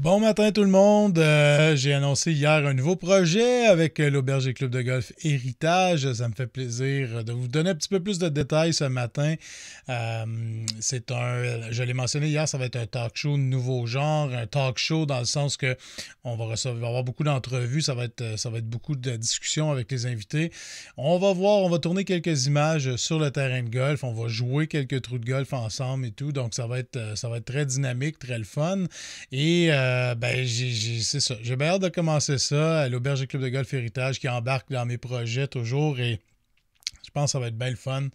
Bon matin tout le monde. Euh, j'ai annoncé hier un nouveau projet avec l'Auberge et Club de Golf Héritage. Ça me fait plaisir de vous donner un petit peu plus de détails ce matin. Euh, c'est un, je l'ai mentionné hier, ça va être un talk show de nouveau genre, un talk show dans le sens que on va recevoir, avoir beaucoup d'entrevues, ça va être, ça va être beaucoup de discussions avec les invités. On va voir, on va tourner quelques images sur le terrain de golf, on va jouer quelques trous de golf ensemble et tout. Donc ça va être, ça va être très dynamique, très le fun et euh, euh, ben, c'est ça. J'ai bien hâte de commencer ça à l'Auberge Club de Golf Héritage qui embarque dans mes projets toujours et je pense que ça va être bien le fun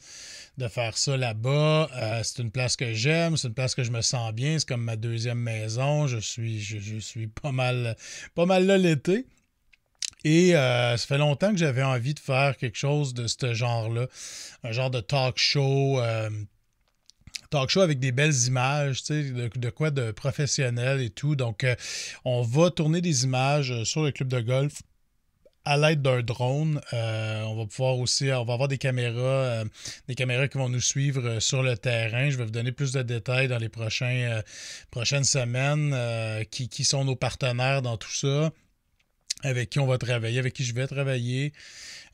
de faire ça là-bas. Euh, c'est une place que j'aime, c'est une place que je me sens bien, c'est comme ma deuxième maison. Je suis, je, suis pas mal, pas mal là l'été. Et euh, ça fait longtemps que j'avais envie de faire quelque chose de ce genre-là, un genre de talk show, talk show avec des belles images, de, de, quoi de professionnel et tout. Donc, euh, on va tourner des images euh, sur le club de golf à l'aide d'un drone. Euh, on va pouvoir aussi, on va avoir des caméras, des caméras qui vont nous suivre sur le terrain. Je vais vous donner plus de détails dans les prochaines semaines qui, sont nos partenaires dans tout ça avec qui on va travailler, avec qui je vais travailler.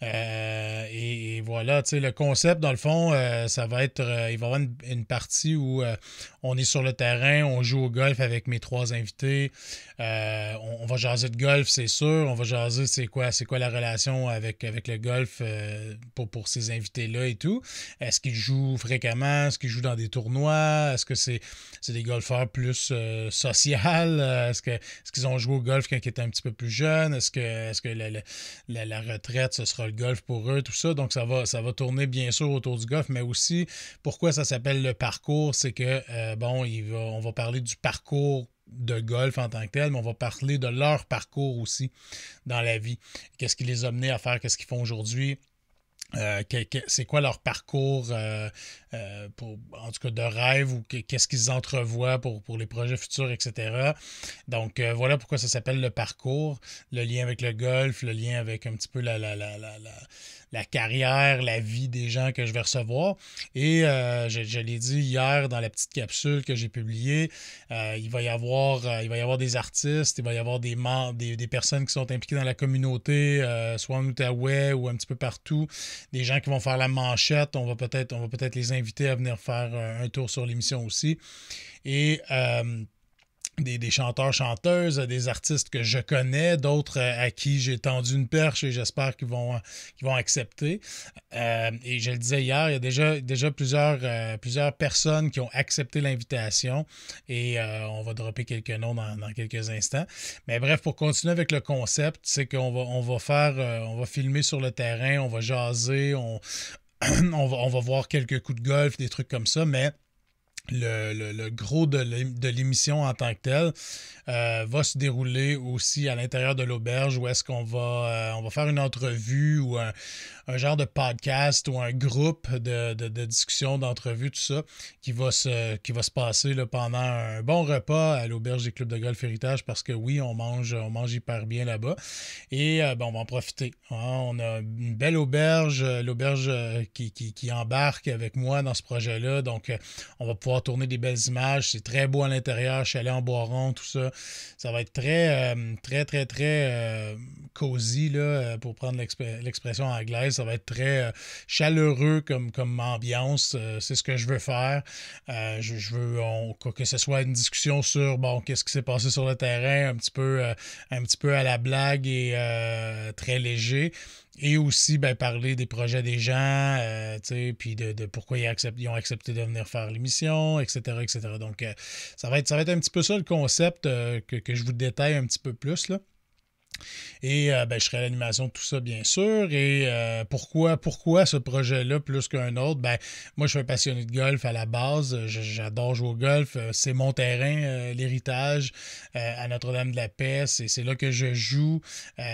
Euh, et, voilà, tu sais, le concept, dans le fond, euh, ça va être, euh, il va y avoir une, partie où on est sur le terrain, on joue au golf avec mes trois invités, on, va jaser de golf, c'est sûr, on va jaser, c'est quoi, c'est quoi la relation avec, avec le golf pour, pour ces invités-là et tout. Est-ce qu'ils jouent fréquemment, est-ce qu'ils jouent dans des tournois, est-ce que c'est, des golfeurs plus social, est-ce, que, est-ce qu'ils ont joué au golf quand ils étaient un petit peu plus jeunes, est-ce que, est -ce que la, retraite, ce sera le golf pour eux, tout ça? Donc, ça va, ça va tourner bien sûr autour du golf, mais aussi pourquoi ça s'appelle le parcours, c'est que, euh, bon, on va parler du parcours de golf en tant que tel, mais on va parler de leur parcours aussi dans la vie. Qu'est-ce qui les a amenés à faire, qu'est-ce qu'ils font aujourd'hui, euh, c'est quoi leur parcours, euh, euh, pour, en tout cas de rêve, ou qu'est-ce qu'ils entrevoient pour, pour les projets futurs, etc. Donc voilà pourquoi ça s'appelle le parcours, le lien avec le golf, le lien avec un petit peu la, la, la, la la carrière, la vie des gens que je vais recevoir. Et euh, je, l'ai dit hier dans la petite capsule que j'ai publiée, euh, il, va y avoir, euh, il va y avoir des artistes, il va y avoir des, des, des personnes qui sont impliquées dans la communauté, soit en Outaouais ou un petit peu partout, des gens qui vont faire la manchette. On va peut-être les inviter à venir faire un tour sur l'émission aussi. Et des, chanteurs, chanteuses, des artistes que je connais, d'autres euh, à qui j'ai tendu une perche et j'espère qu'ils vont, vont accepter. Euh, et je le disais hier, il y a déjà, déjà plusieurs, euh, plusieurs personnes qui ont accepté l'invitation et on va dropper quelques noms dans, quelques instants. Mais bref, pour continuer avec le concept, c'est qu'on va, faire, on va filmer sur le terrain, on va jaser, on, on va voir quelques coups de golf, des trucs comme ça, mais le, gros de l'émission en tant que tel euh, va se dérouler aussi à l'intérieur de l'auberge où est-ce qu'on va, euh, on va faire une entrevue ou un, genre de podcast ou un groupe de, de, discussion, d'entrevue, tout ça, qui va se, qui va se passer là, pendant un bon repas à l'auberge des clubs de golf héritage parce que oui, on mange, on mange hyper bien là-bas et euh, on va en profiter. Hein. On a une belle auberge, l'auberge qui, qui embarque avec moi dans ce projet-là, donc on va pouvoir tourner des belles images. C'est très beau à l'intérieur, chalet en bois rond, tout ça. Ça va être très, euh, très, très, très euh, cosy, là, euh, pour prendre l'expression anglaise. Ça va être très chaleureux comme, comme ambiance. c'est ce que je veux faire. Je, veux que ce soit une discussion sur, bon, qu'est-ce qui s'est passé sur le terrain, un petit peu, un petit peu à la blague et très léger. Et aussi ben, parler des projets des gens, euh, sais, puis de, pourquoi ils, ont accepté de venir faire l'émission, etc., etc. Donc, euh, ça, va être, ça va être un petit peu ça le concept euh, que, que, je vous détaille un petit peu plus. Là. Et euh, ben, je serai à l'animation de tout ça, bien sûr. Et euh, pourquoi, pourquoi ce projet-là plus qu'un autre? Ben, moi, je suis un passionné de golf à la base. J'adore jouer au golf. Euh, c'est mon terrain, l'héritage à Notre-Dame-de-la-Paix. C'est là que je joue.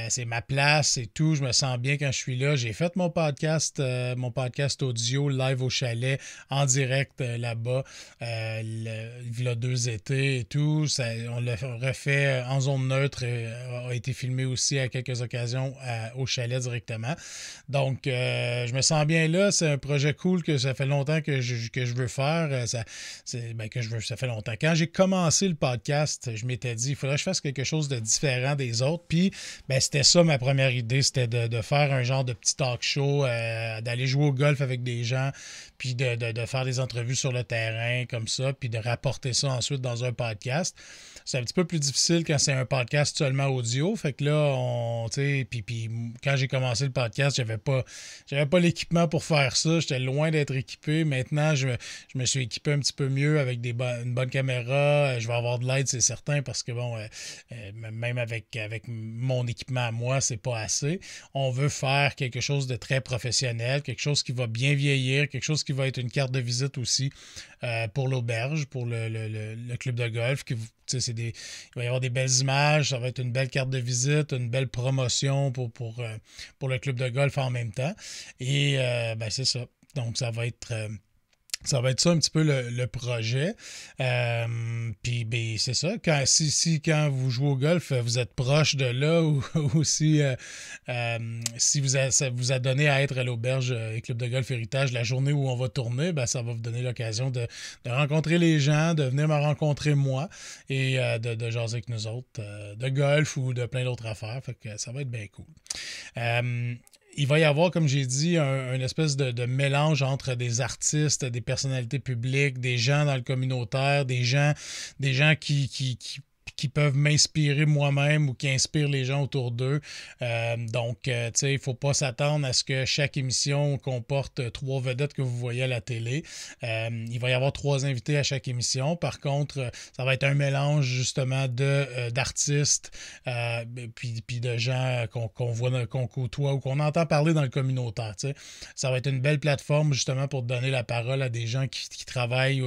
c'est ma place, et tout. Je me sens bien quand je suis là. J'ai fait mon podcast, mon podcast audio live au chalet en direct là-bas. il y a deux étés et tout. Ça, on l'a refait en zone neutre. Et, a été filmé mais aussi à quelques occasions euh, au chalet directement. Donc, euh, je me sens bien là. C'est un projet cool que ça fait longtemps que je, veux faire. Euh, ça, ben, que je veux, ça fait longtemps. Quand j'ai commencé le podcast, je m'étais dit, il faudrait que je fasse quelque chose de différent des autres. Puis, ben, c'était ça ma première idée, c'était de, faire un genre de petit talk show, d'aller jouer au golf avec des gens, puis de, de faire des entrevues sur le terrain comme ça, puis de rapporter ça ensuite dans un podcast. C'est un petit peu plus difficile quand c'est un podcast seulement audio. Fait là, on, puis, puis quand j'ai commencé le podcast, j'avais pas, j'avais pas l'équipement pour faire ça. J'étais loin d'être équipé. Maintenant, je, je, me suis équipé un petit peu mieux avec des une bonne caméra. Euh, je vais avoir de l'aide, c'est certain, parce que bon, euh, euh, même avec, avec mon équipement à moi, c'est pas assez. On veut faire quelque chose de très professionnel, quelque chose qui va bien vieillir, quelque chose qui va être une carte de visite aussi pour l'auberge, pour le, club de golf, qui, il va y avoir des belles images, ça va être une belle carte de visite, une belle promotion pour, pour, euh, pour le club de golf en même temps. Et euh, ben, c'est ça. Donc, ça va être. Euh, ça va être ça un petit peu le, projet. Euh, puis ben, c'est ça. si, quand vous jouez au golf, vous êtes proche de là ou, si, euh, euh, vous ça vous a donné à être à l'auberge et Club de golf Héritage la journée où on va tourner, ben, ça va vous donner l'occasion de, rencontrer les gens, de venir me rencontrer moi et de, de, jaser avec nous autres de golf ou de plein d'autres affaires. Fait que ça va être bien cool il va y avoir, comme j'ai dit, un, une espèce de, mélange entre des artistes, des personnalités publiques, des gens dans le communautaire, des gens, des gens qui, qui, qui qui peuvent m'inspirer moi-même ou qui inspirent les gens autour d'eux. Euh, donc, euh, il ne faut pas s'attendre à ce que chaque émission comporte trois vedettes que vous voyez à la télé. Euh, il va y avoir trois invités à chaque émission. Par contre, ça va être un mélange justement de, d'artistes puis, puis de gens qu'on, qu'on voit, qu'on côtoie ou qu'on entend parler dans le communautaire. Ça va être une belle plateforme justement pour donner la parole à des gens qui, travaillent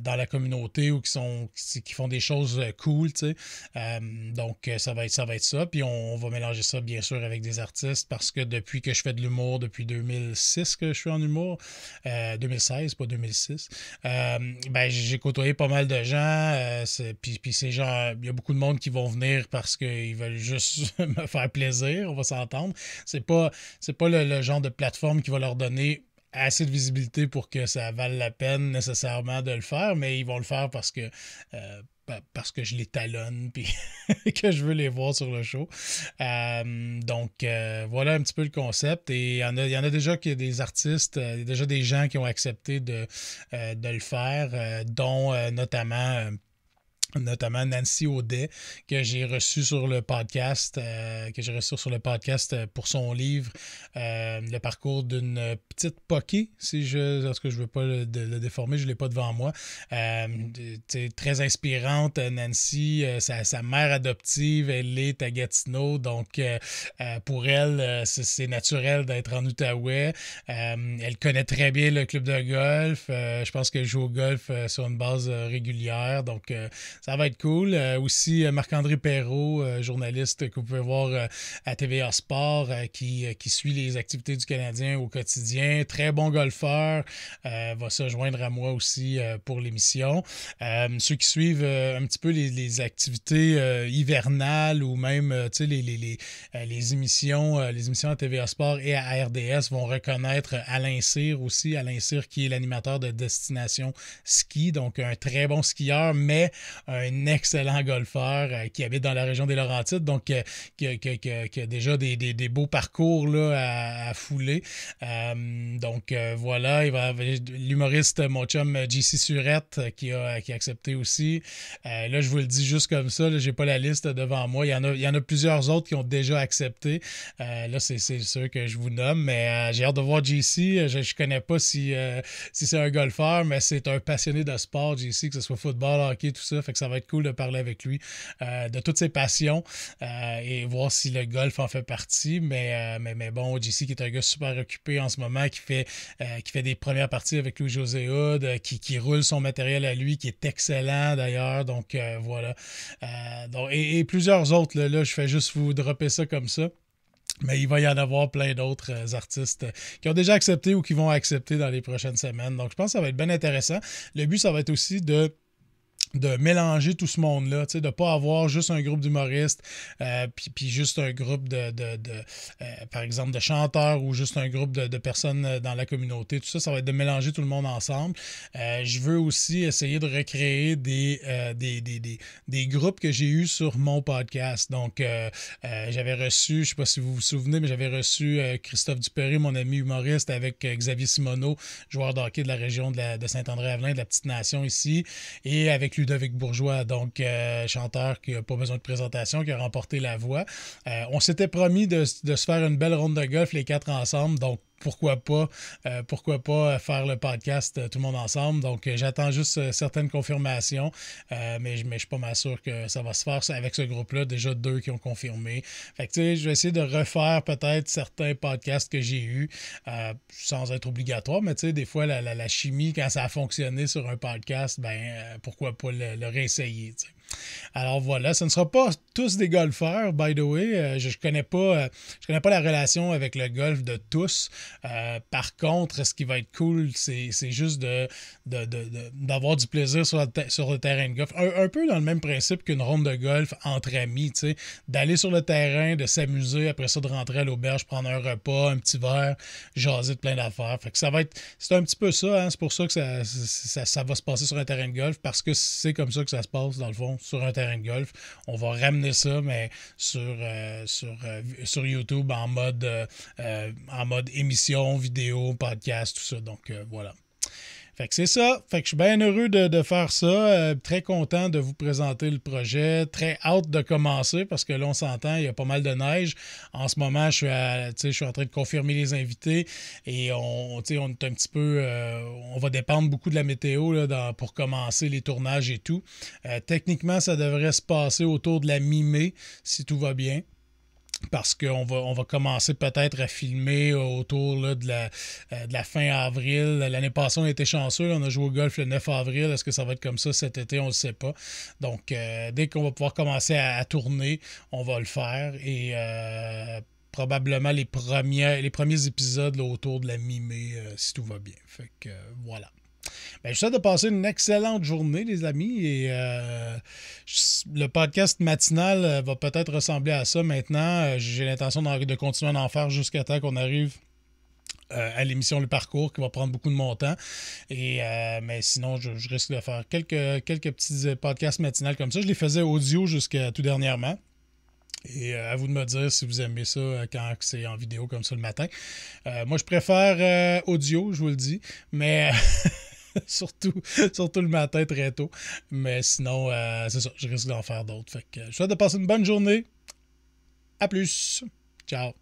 dans la communauté ou qui, sont, font des choses cool, tu sais. Euh, donc, euh, ça va, être, ça va être ça. Puis on, va mélanger ça, bien sûr, avec des artistes parce que depuis que je fais de l'humour, depuis 2006 que je suis en humour, 2016, euh, pas 2006, ben, j'ai côtoyé pas mal de gens. puis, puis ces gens, il y a beaucoup de monde qui vont venir parce qu'ils veulent juste me faire plaisir, on va s'entendre. C'est pas, c'est pas le, genre de plateforme qui va leur donner assez de visibilité pour que ça vale la peine nécessairement de le faire, mais ils vont le faire parce que parce que je les talonne puis que je veux les voir sur le show. Euh, donc euh, voilà un petit peu le concept. Et il y en a, y a déjà qui, des artistes, euh, a déjà des gens qui ont accepté de, de le faire, dont notamment notamment Nancy Audet, que j'ai reçu sur le podcast, euh, que j'ai reçu sur le podcast euh, pour son livre euh, Le parcours d'une petite poquée, si je parce que je veux pas le, déformer, je l'ai pas devant moi. Euh, mm-hmm. très inspirante, Nancy, sa, sa, mère adoptive, elle est à Gatineau, donc pour elle, c'est naturel d'être en Outaouais. elle connaît très bien le club de golf. je pense qu'elle joue au golf sur une base régulière, donc ça va être cool. Euh, aussi, euh, Marc-André Perrault, euh, journaliste que vous pouvez voir à TVA Sport, qui, suit les activités du Canadien au quotidien. Très bon golfeur. va se joindre à moi aussi pour l'émission. ceux qui suivent un petit peu les, activités hivernales ou même les, les, émissions, les émissions à TVA Sport et à RDS vont reconnaître Alain Cyr aussi. Alain Cyr qui est l'animateur de Destination Ski, donc un très bon skieur, mais un un excellent golfeur euh, qui habite dans la région des Laurentides, donc euh, qui, a déjà des, beaux parcours là, à, fouler. Euh, donc voilà, il va l'humoriste, mon chum JC Surette, qui a, qui accepté aussi. là, je vous le dis juste comme ça, j'ai pas la liste devant moi. Il y en a, il y en a plusieurs autres qui ont déjà accepté. là, c'est ceux que je vous nomme, mais j'ai hâte de voir JC. Je ne connais pas si, si c'est un golfeur, mais c'est un passionné de sport, JC, que ce soit football, hockey, tout ça ça va être cool de parler avec lui euh, de toutes ses passions euh, et voir si le golf en fait partie. Mais, euh, mais, bon, JC qui est un gars super occupé en ce moment, qui fait, qui fait des premières parties avec Louis-José Hood, qui, roule son matériel à lui, qui est excellent d'ailleurs. Donc voilà. et, plusieurs autres, là, je fais juste vous dropper ça comme ça. Mais il va y en avoir plein d'autres artistes qui ont déjà accepté ou qui vont accepter dans les prochaines semaines. Donc, je pense que ça va être bien intéressant. Le but, ça va être aussi de de mélanger tout ce monde-là, de ne pas avoir juste un groupe d'humoristes, euh, puis juste un groupe de, euh, par exemple, de chanteurs ou juste un groupe de, personnes euh, dans la communauté. Tout ça, ça va être de mélanger tout le monde ensemble. je veux aussi essayer de recréer des, des, groupes que j'ai eus sur mon podcast. Donc, j'avais reçu, je ne sais pas si vous vous souvenez, mais j'avais reçu Christophe Dupéré, mon ami humoriste, avec Xavier Simoneau, joueur de hockey de la région de, de Saint-André-Avelin, de la Petite Nation ici, et avec lui Ludovic Bourgeois, donc euh, chanteur qui n'a pas besoin de présentation, qui a remporté la voix. Euh, on s'était promis de, de, se faire une belle ronde de golf les quatre ensemble, donc pourquoi pas, euh, pourquoi pas euh, faire le podcast euh, tout le monde ensemble. Donc, j'attends juste certaines confirmations, mais, je ne suis pas mal sûr que ça va se faire avec ce groupe-là. Déjà deux qui ont confirmé. Fait que, tu sais, je vais essayer de refaire peut-être certains podcasts que j'ai eus sans être obligatoire, mais tu sais, des fois, la, chimie, quand ça a fonctionné sur un podcast, ben, pourquoi pas le, le réessayer, alors voilà, ce ne sera pas tous des golfeurs, by the way. Euh, je ne connais, pas, euh, connais pas la relation avec le golf de tous. Euh, par contre, ce qui va être cool, c'est juste d'avoir de, de, du plaisir sur, le terrain de golf. Un, peu dans le même principe qu'une ronde de golf entre amis, d'aller sur le terrain, de s'amuser, après ça de rentrer à l'auberge, prendre un repas, un petit verre, jaser de plein d'affaires. ça va être, c'est un petit peu ça, hein. c'est pour ça que ça va se passer sur un terrain de golf, parce que c'est comme ça que ça se passe dans le fond sur un terrain de golf. On va ramener ça, mais sur, euh, sur, euh, sur YouTube en mode, euh, en mode émission, vidéo, podcast, tout ça. Donc voilà. Fait que c'est ça. Fait que je suis bien heureux de, faire ça. Euh, très content de vous présenter le projet. Très hâte de commencer parce que là, on s'entend, il y a pas mal de neige. En ce moment, je suis, suis en train de confirmer les invités et on, on est un petit peu. Euh, on va dépendre beaucoup de la météo pour commencer les tournages et tout. Euh, techniquement, ça devrait se passer autour de la mi-mai si tout va bien parce qu'on va, on va commencer peut-être à filmer autour de, la, euh, de, la, fin avril. L'année passée, on était chanceux. On a joué au golf le 9 avril. Est-ce que ça va être comme ça cet été? On ne le sait pas. Donc, euh, dès qu'on va pouvoir commencer à, tourner, on va le faire. Et euh, probablement les premiers, les premiers épisodes autour de la mi-mai, si tout va bien. Fait que voilà. Ben, je souhaite de passer une excellente journée, les amis. Et euh, le podcast matinal euh, va peut-être ressembler à ça maintenant. Euh, j'ai l'intention de continuer à en faire jusqu'à temps qu'on arrive à l'émission Le Parcours qui va prendre beaucoup de mon temps. Et, mais sinon, je, risque de faire quelques, quelques petits podcasts matinales comme ça. Je les faisais audio jusqu'à tout dernièrement. Et à vous de me dire si vous aimez ça quand c'est en vidéo comme ça le matin. moi, je préfère audio, je vous le dis. Mais. surtout, surtout le matin très tôt. Mais sinon, euh, c'est ça, je risque d'en faire d'autres. Fait que euh, je souhaite de passer une bonne journée. À plus. Ciao.